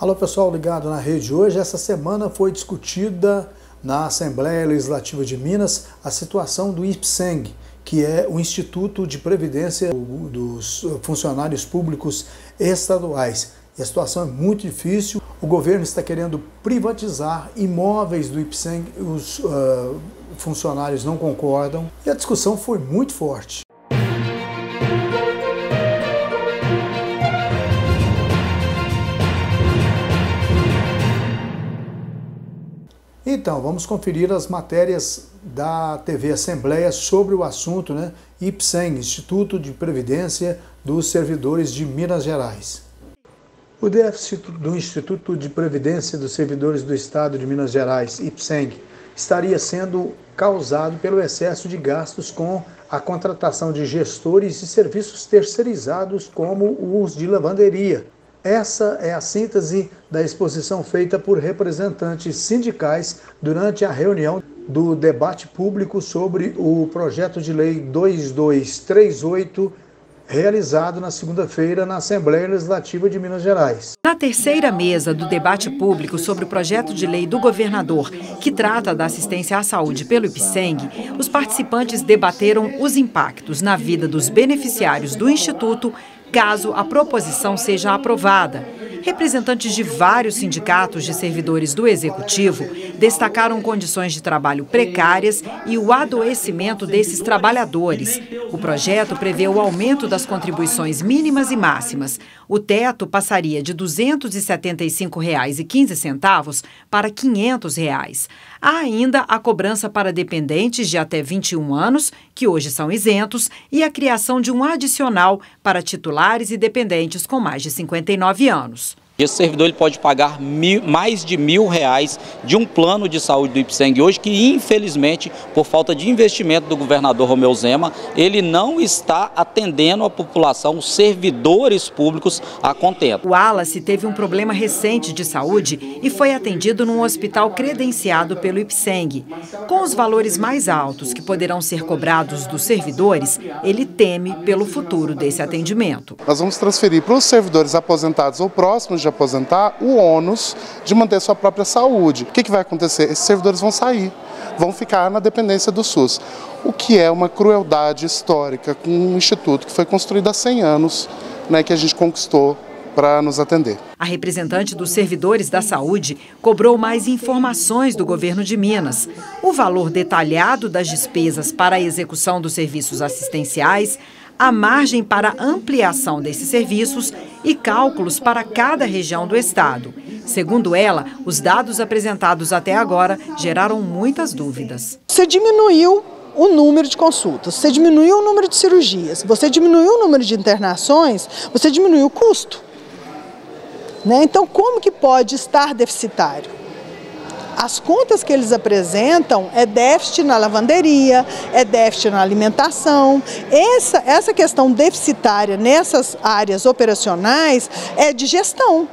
Alô pessoal ligado na rede hoje. Essa semana foi discutida na Assembleia Legislativa de Minas a situação do IPSENG, que é o Instituto de Previdência dos Funcionários Públicos Estaduais. E a situação é muito difícil. O governo está querendo privatizar imóveis do IPSENG, os uh, funcionários não concordam. E a discussão foi muito forte. Então, vamos conferir as matérias da TV Assembleia sobre o assunto, né? IPSEM, Instituto de Previdência dos Servidores de Minas Gerais. O déficit do Instituto de Previdência dos Servidores do Estado de Minas Gerais, IPSENG, estaria sendo causado pelo excesso de gastos com a contratação de gestores e serviços terceirizados, como os de lavanderia, essa é a síntese da exposição feita por representantes sindicais durante a reunião do debate público sobre o projeto de lei 2238 realizado na segunda-feira na Assembleia Legislativa de Minas Gerais. Na terceira mesa do debate público sobre o projeto de lei do governador, que trata da assistência à saúde pelo IPSENG, os participantes debateram os impactos na vida dos beneficiários do Instituto caso a proposição seja aprovada. Representantes de vários sindicatos de servidores do Executivo destacaram condições de trabalho precárias e o adoecimento desses trabalhadores. O projeto prevê o aumento das contribuições mínimas e máximas. O teto passaria de R$ 275,15 para R$ 500. Reais. Há ainda a cobrança para dependentes de até 21 anos, que hoje são isentos, e a criação de um adicional para titulares e dependentes com mais de 59 anos. Esse servidor ele pode pagar mil, mais de mil reais de um plano de saúde do Ipseng hoje, que infelizmente, por falta de investimento do governador Romeu Zema, ele não está atendendo a população, os servidores públicos a contento. O Wallace teve um problema recente de saúde e foi atendido num hospital credenciado pelo Ipseng. Com os valores mais altos que poderão ser cobrados dos servidores, ele teme pelo futuro desse atendimento. Nós vamos transferir para os servidores aposentados ou próximos de de aposentar, o ônus de manter sua própria saúde. O que, que vai acontecer? Esses servidores vão sair, vão ficar na dependência do SUS, o que é uma crueldade histórica com um instituto que foi construído há 100 anos, né, que a gente conquistou para nos atender. A representante dos servidores da saúde cobrou mais informações do governo de Minas. O valor detalhado das despesas para a execução dos serviços assistenciais a margem para ampliação desses serviços e cálculos para cada região do estado. Segundo ela, os dados apresentados até agora geraram muitas dúvidas. Você diminuiu o número de consultas, você diminuiu o número de cirurgias, você diminuiu o número de internações, você diminuiu o custo. Né? Então, como que pode estar deficitário? As contas que eles apresentam é déficit na lavanderia, é déficit na alimentação. Essa, essa questão deficitária nessas áreas operacionais é de gestão.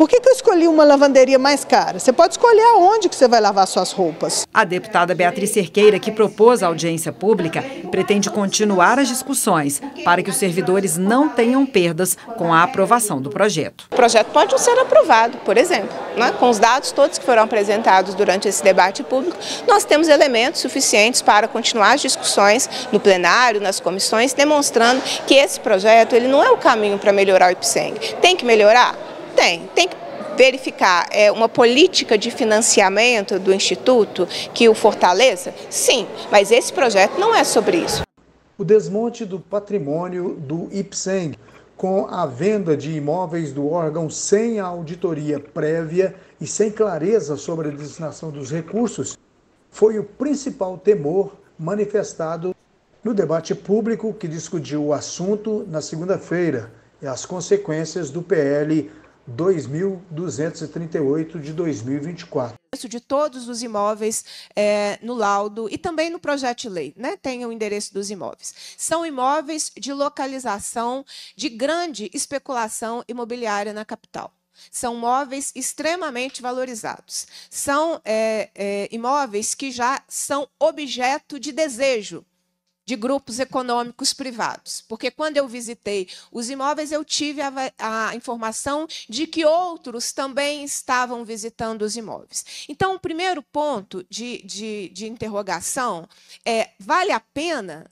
Por que, que eu escolhi uma lavanderia mais cara? Você pode escolher aonde que você vai lavar suas roupas. A deputada Beatriz Cerqueira, que propôs a audiência pública, pretende continuar as discussões para que os servidores não tenham perdas com a aprovação do projeto. O projeto pode ser aprovado, por exemplo. Né? Com os dados todos que foram apresentados durante esse debate público, nós temos elementos suficientes para continuar as discussões no plenário, nas comissões, demonstrando que esse projeto ele não é o caminho para melhorar o IPSENG. Tem que melhorar? Tem, tem que verificar é, uma política de financiamento do Instituto que o fortaleça? Sim, mas esse projeto não é sobre isso. O desmonte do patrimônio do IPSEM, com a venda de imóveis do órgão sem auditoria prévia e sem clareza sobre a destinação dos recursos, foi o principal temor manifestado no debate público que discutiu o assunto na segunda-feira e as consequências do PL 2238 de 2024 de todos os imóveis é, no laudo e também no projeto de lei, né? Tem o endereço dos imóveis. São imóveis de localização de grande especulação imobiliária na capital. São móveis extremamente valorizados. São é, é, imóveis que já são objeto de desejo de grupos econômicos privados. Porque quando eu visitei os imóveis, eu tive a, a, informação de que outros também estavam visitando os imóveis. Então, o primeiro ponto de, de, de interrogação é: vale a pena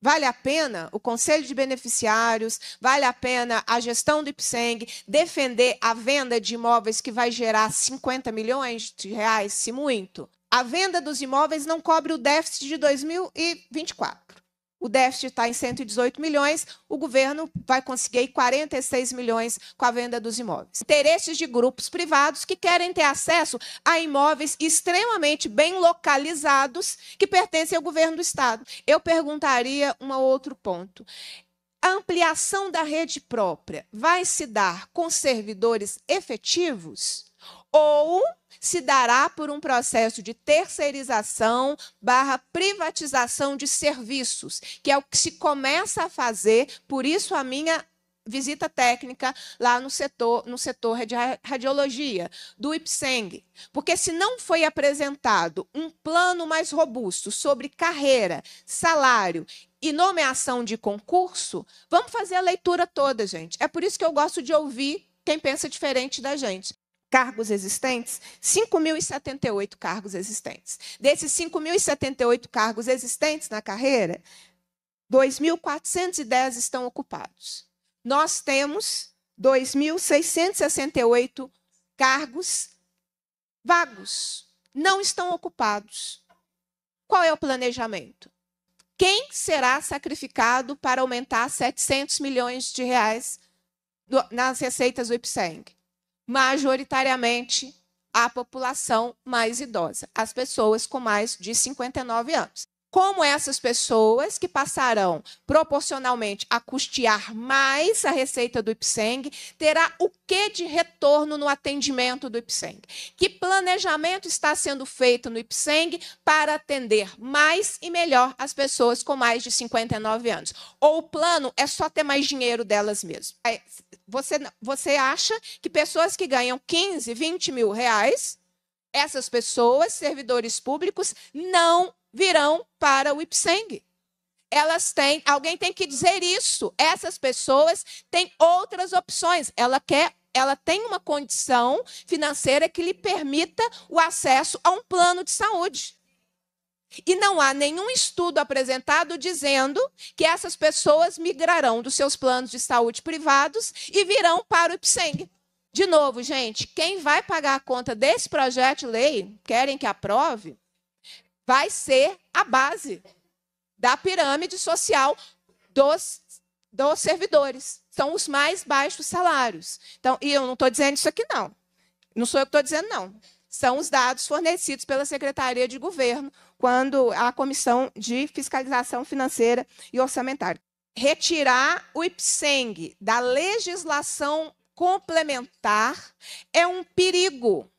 Vale a pena o Conselho de Beneficiários, vale a pena a gestão do IPSENG defender a venda de imóveis que vai gerar 50 milhões de reais, se muito? A venda dos imóveis não cobre o déficit de 2024. O déficit está em 118 milhões, o governo vai conseguir 46 milhões com a venda dos imóveis. Interesses de grupos privados que querem ter acesso a imóveis extremamente bem localizados que pertencem ao governo do estado. Eu perguntaria um outro ponto. A ampliação da rede própria vai se dar com servidores efetivos? ou se dará por um processo de terceirização barra privatização de serviços, que é o que se começa a fazer, por isso a minha visita técnica lá no setor, no setor de radiologia do IPSENG, porque se não foi apresentado um plano mais robusto sobre carreira, salário e nomeação de concurso, vamos fazer a leitura toda, gente. É por isso que eu gosto de ouvir quem pensa diferente da gente, cargos existentes, 5.078 cargos existentes. Desses 5.078 cargos existentes na carreira, 2.410 estão ocupados. Nós temos 2.668 cargos vagos, não estão ocupados. Qual é o planejamento? Quem será sacrificado para aumentar 700 milhões de reais nas receitas do IPSENG? majoritariamente a população mais idosa, as pessoas com mais de 59 anos. Como essas pessoas que passarão proporcionalmente a custear mais a receita do IPSENG, terá o que de retorno no atendimento do IPSENG? Que planejamento está sendo feito no IPSENG para atender mais e melhor as pessoas com mais de 59 anos? Ou o plano é só ter mais dinheiro delas mesmas? Você, você acha que pessoas que ganham 15, 20 mil reais, essas pessoas, servidores públicos, não virão para o IPSENG. Elas têm, alguém tem que dizer isso. Essas pessoas têm outras opções. Ela quer, ela tem uma condição financeira que lhe permita o acesso a um plano de saúde. E não há nenhum estudo apresentado dizendo que essas pessoas migrarão dos seus planos de saúde privados e virão para o IPSENG. De novo, gente, quem vai pagar a conta desse projeto de lei, querem que aprove, vai ser a base da pirâmide social dos, dos servidores. São os mais baixos salários. Então, e eu não estou dizendo isso aqui, não. Não sou eu que estou dizendo, não são os dados fornecidos pela Secretaria de Governo quando a Comissão de Fiscalização Financeira e Orçamentária. Retirar o IPSENG da legislação complementar é um perigo.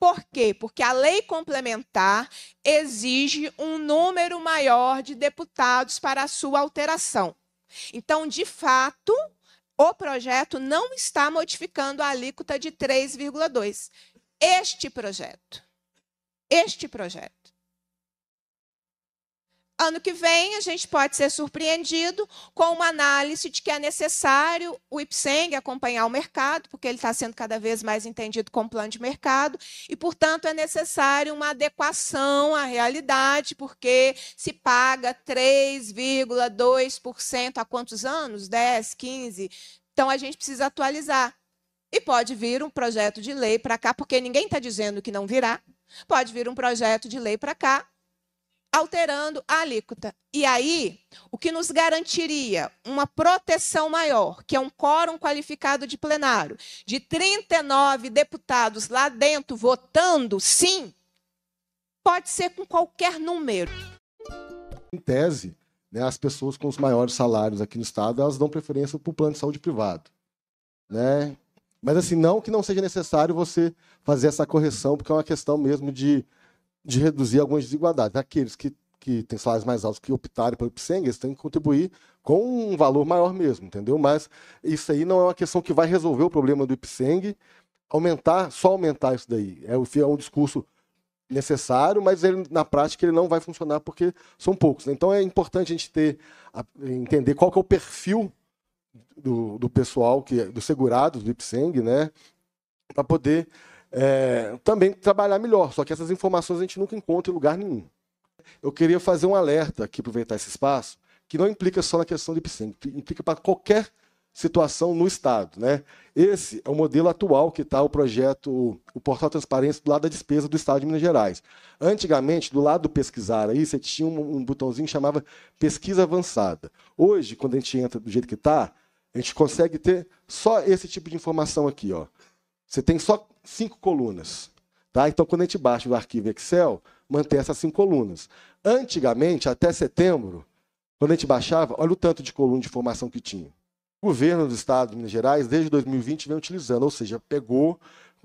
Por quê? Porque a lei complementar exige um número maior de deputados para a sua alteração. Então, de fato, o projeto não está modificando a alíquota de 3,2 este projeto. Este projeto. Ano que vem, a gente pode ser surpreendido com uma análise de que é necessário o IPSENG acompanhar o mercado, porque ele está sendo cada vez mais entendido como plano de mercado, e, portanto, é necessário uma adequação à realidade, porque se paga 3,2% há quantos anos? 10, 15? Então, a gente precisa atualizar. E pode vir um projeto de lei para cá, porque ninguém está dizendo que não virá. Pode vir um projeto de lei para cá, alterando a alíquota. E aí, o que nos garantiria uma proteção maior, que é um quórum qualificado de plenário, de 39 deputados lá dentro votando sim, pode ser com qualquer número. Em tese, né, as pessoas com os maiores salários aqui no Estado, elas dão preferência para o plano de saúde privado. Né? Mas assim, não que não seja necessário você fazer essa correção, porque é uma questão mesmo de, de reduzir algumas desigualdades. Aqueles que, que têm salários mais altos que optarem pelo PSENG, eles têm que contribuir com um valor maior mesmo, entendeu? Mas isso aí não é uma questão que vai resolver o problema do IPSENG, aumentar, só aumentar isso daí. É, é um discurso necessário, mas ele, na prática ele não vai funcionar porque são poucos. Então é importante a gente ter, entender qual que é o perfil do, do pessoal, que do segurado do IPSENG, né? Para poder é, também trabalhar melhor. Só que essas informações a gente nunca encontra em lugar nenhum. Eu queria fazer um alerta aqui, aproveitar esse espaço, que não implica só na questão do Ipseng, implica para qualquer situação no Estado. Né? Esse é o modelo atual que está o projeto, o Portal Transparência do lado da despesa do Estado de Minas Gerais. Antigamente, do lado do pesquisar, aí você tinha um, um botãozinho que chamava pesquisa avançada. Hoje, quando a gente entra do jeito que está, a gente consegue ter só esse tipo de informação aqui. Ó. Você tem só cinco colunas. Tá? Então, quando a gente baixa o arquivo Excel, mantém essas cinco colunas. Antigamente, até setembro, quando a gente baixava, olha o tanto de coluna de informação que tinha. O governo do Estado de Minas Gerais, desde 2020, vem utilizando, ou seja, pegou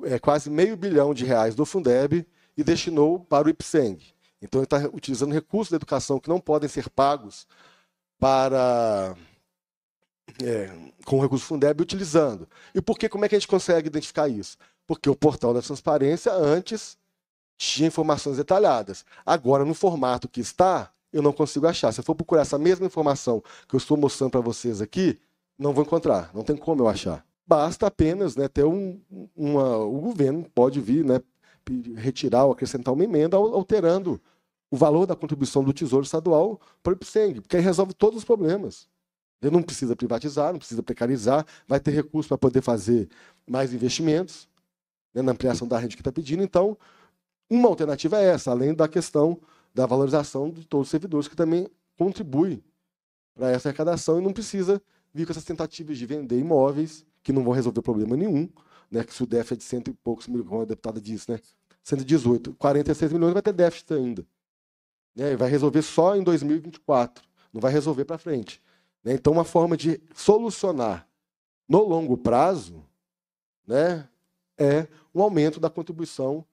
é, quase meio bilhão de reais do Fundeb e destinou para o IPSENG. Então, ele está utilizando recursos da educação que não podem ser pagos para é, com o recurso Fundeb utilizando. E por que, como é que a gente consegue identificar isso? Porque o portal da transparência antes tinha informações detalhadas. Agora, no formato que está, eu não consigo achar. Se eu for procurar essa mesma informação que eu estou mostrando para vocês aqui, não vou encontrar, não tem como eu achar. Basta apenas né, ter um. Uma, o governo pode vir né, retirar ou acrescentar uma emenda alterando o valor da contribuição do Tesouro Estadual para o IPSENG, porque aí resolve todos os problemas. Ele não precisa privatizar, não precisa precarizar, vai ter recurso para poder fazer mais investimentos né, na ampliação da rede que está pedindo. Então, uma alternativa é essa, além da questão da valorização de todos os servidores, que também contribui para essa arrecadação e não precisa vir com essas tentativas de vender imóveis, que não vão resolver problema nenhum, né, que se o déficit é de cento e poucos milhões, como a deputada disse, né, 118, 46 milhões vai ter déficit ainda. Né, e vai resolver só em 2024, não vai resolver para frente. Né? Então, uma forma de solucionar no longo prazo né, é um aumento da contribuição,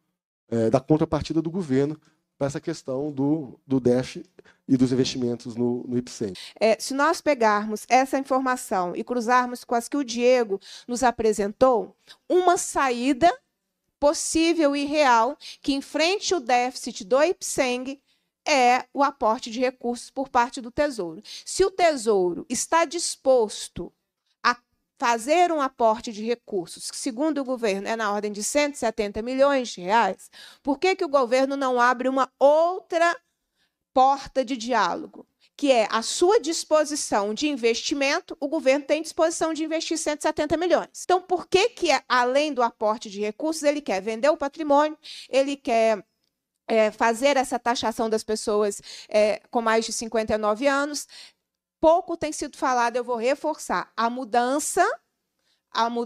é, da contrapartida do governo para essa questão do, do DEF e dos investimentos no, no É, se nós pegarmos essa informação e cruzarmos com as que o Diego nos apresentou, uma saída possível e real que enfrente o déficit do IPSENG é o aporte de recursos por parte do Tesouro. Se o Tesouro está disposto a fazer um aporte de recursos, que segundo o governo é na ordem de 170 milhões de reais, por que, que o governo não abre uma outra porta de diálogo? Que é a sua disposição de investimento, o governo tem disposição de investir 170 milhões. Então, por que, que além do aporte de recursos, ele quer vender o patrimônio, ele quer é, fazer essa taxação das pessoas é, com mais de 59 anos. Pouco tem sido falado, eu vou reforçar. A mudança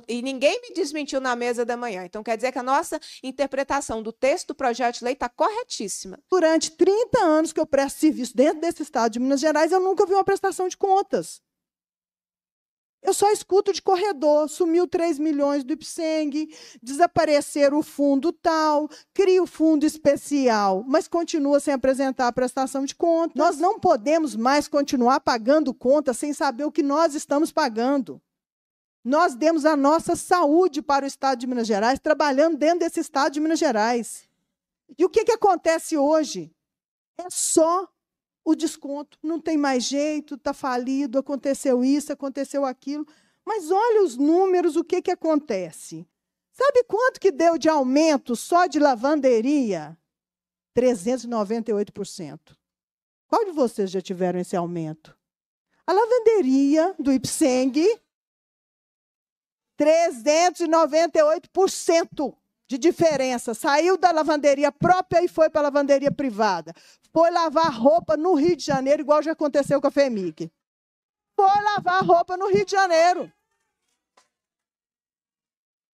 e ninguém me desmentiu na mesa da manhã. Então, quer dizer que a nossa interpretação do texto do projeto de lei está corretíssima. Durante 30 anos que eu presto serviço dentro desse estado de Minas Gerais, eu nunca vi uma prestação de contas. Eu só escuto de corredor, sumiu 3 milhões do IPSENG, desaparecer o fundo tal, cria o fundo especial, mas continua sem apresentar a prestação de contas. Nós não podemos mais continuar pagando contas sem saber o que nós estamos pagando. Nós demos a nossa saúde para o Estado de Minas Gerais, trabalhando dentro desse Estado de Minas Gerais. E o que, que acontece hoje? É só o desconto. Não tem mais jeito, está falido, aconteceu isso, aconteceu aquilo. Mas olha os números, o que, que acontece. Sabe quanto que deu de aumento só de lavanderia? 398%. Qual de vocês já tiveram esse aumento? A lavanderia do Ipseng, 398% de diferença. Saiu da lavanderia própria e foi para a lavanderia privada. Foi lavar roupa no Rio de Janeiro, igual já aconteceu com a FEMIG. Foi lavar roupa no Rio de Janeiro.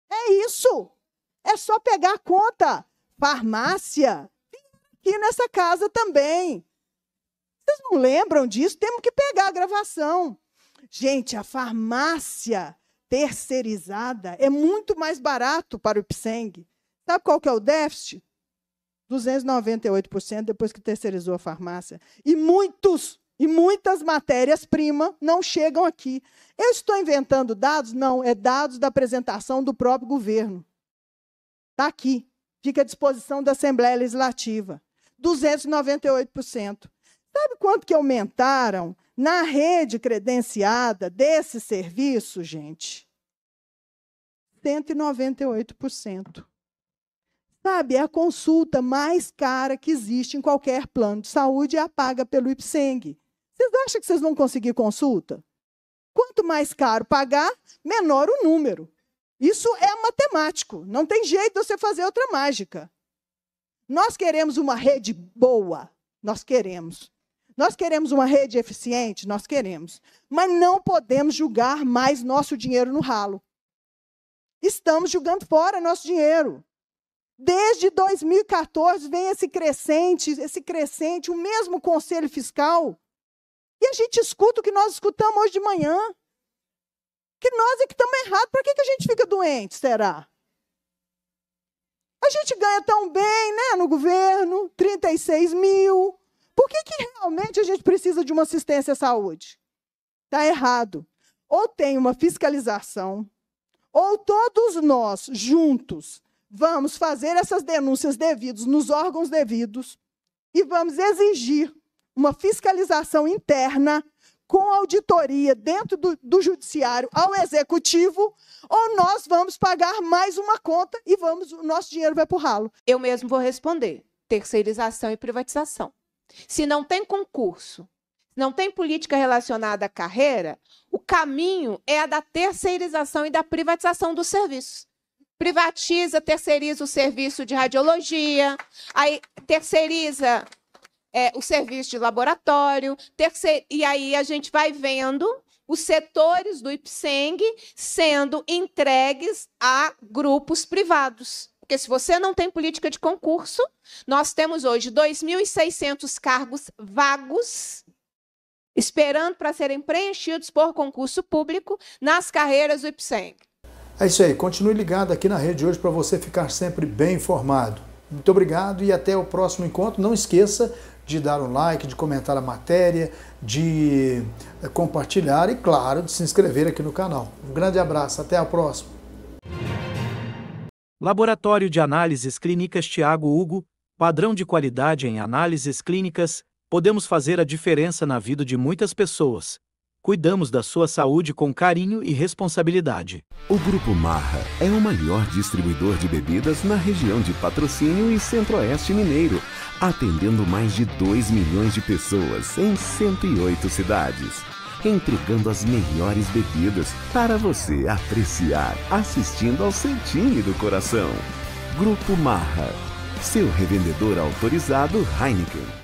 É isso. É só pegar a conta. Farmácia. Aqui nessa casa também. Vocês não lembram disso? Temos que pegar a gravação. Gente, a farmácia terceirizada, é muito mais barato para o Ipseng. Sabe qual que é o déficit? 298% depois que terceirizou a farmácia. E muitos, e muitas matérias-primas não chegam aqui. Eu estou inventando dados? Não, é dados da apresentação do próprio governo. Está aqui. Fica à disposição da Assembleia Legislativa. 298%. Sabe quanto que aumentaram na rede credenciada desse serviço, gente, 198%. Sabe, é a consulta mais cara que existe em qualquer plano de saúde é a paga pelo IPSENG. Vocês acham que vocês vão conseguir consulta? Quanto mais caro pagar, menor o número. Isso é matemático. Não tem jeito de você fazer outra mágica. Nós queremos uma rede boa. Nós queremos. Nós queremos uma rede eficiente? Nós queremos. Mas não podemos julgar mais nosso dinheiro no ralo. Estamos julgando fora nosso dinheiro. Desde 2014 vem esse crescente, esse crescente, o mesmo conselho fiscal. E a gente escuta o que nós escutamos hoje de manhã. Que nós é que estamos errados. Para que, que a gente fica doente, será? A gente ganha tão bem né, no governo, 36 mil. Por que, que realmente a gente precisa de uma assistência à saúde? Está errado. Ou tem uma fiscalização, ou todos nós juntos vamos fazer essas denúncias devidas nos órgãos devidos e vamos exigir uma fiscalização interna com auditoria dentro do, do, judiciário ao executivo, ou nós vamos pagar mais uma conta e vamos o nosso dinheiro vai para o ralo. Eu mesmo vou responder: terceirização e privatização. Se não tem concurso, não tem política relacionada à carreira, o caminho é a da terceirização e da privatização dos serviços. Privatiza, terceiriza o serviço de radiologia, aí terceiriza é, o serviço de laboratório, terceir... e aí a gente vai vendo os setores do IPSENG sendo entregues a grupos privados. Porque se você não tem política de concurso, nós temos hoje 2.600 cargos vagos esperando para serem preenchidos por concurso público nas carreiras do IPSEM. É isso aí, continue ligado aqui na rede hoje para você ficar sempre bem informado. Muito obrigado e até o próximo encontro. Não esqueça de dar um like, de comentar a matéria, de eh, compartilhar e, claro, de se inscrever aqui no canal. Um grande abraço, até a próxima! Laboratório de Análises Clínicas Tiago Hugo, padrão de qualidade em análises clínicas, podemos fazer a diferença na vida de muitas pessoas. Cuidamos da sua saúde com carinho e responsabilidade. O Grupo Marra é o maior distribuidor de bebidas na região de Patrocínio e Centro-Oeste Mineiro, atendendo mais de 2 milhões de pessoas em 108 cidades entregando as melhores bebidas para você apreciar, assistindo ao sentinho do coração. Grupo Marra, seu revendedor autorizado Heineken.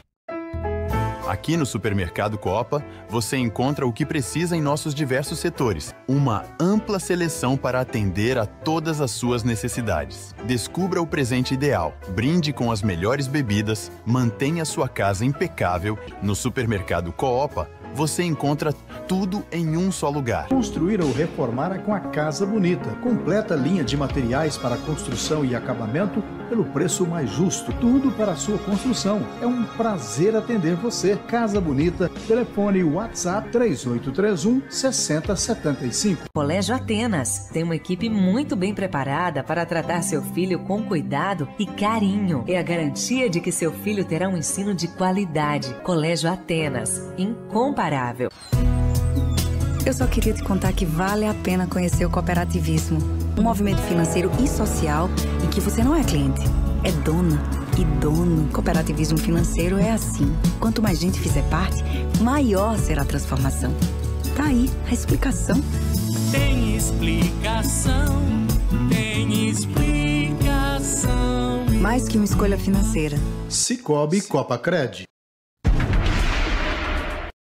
Aqui no Supermercado Copa, você encontra o que precisa em nossos diversos setores. Uma ampla seleção para atender a todas as suas necessidades. Descubra o presente ideal, brinde com as melhores bebidas, mantenha sua casa impecável. No Supermercado Copa, você encontra tudo em um só lugar. Construir ou reformar é com a Casa Bonita. Completa linha de materiais para construção e acabamento pelo preço mais justo. Tudo para a sua construção. É um prazer atender você. Casa Bonita, telefone WhatsApp 3831 6075. Colégio Atenas tem uma equipe muito bem preparada para tratar seu filho com cuidado e carinho. É a garantia de que seu filho terá um ensino de qualidade. Colégio Atenas, incomparável. Eu só queria te contar que vale a pena conhecer o cooperativismo, um movimento financeiro e social em que você não é cliente, é dona e dono. Cooperativismo financeiro é assim. Quanto mais gente fizer parte, maior será a transformação. Tá aí a explicação. Tem explicação, tem explicação. Mais que uma escolha financeira. Cicobi Copacred.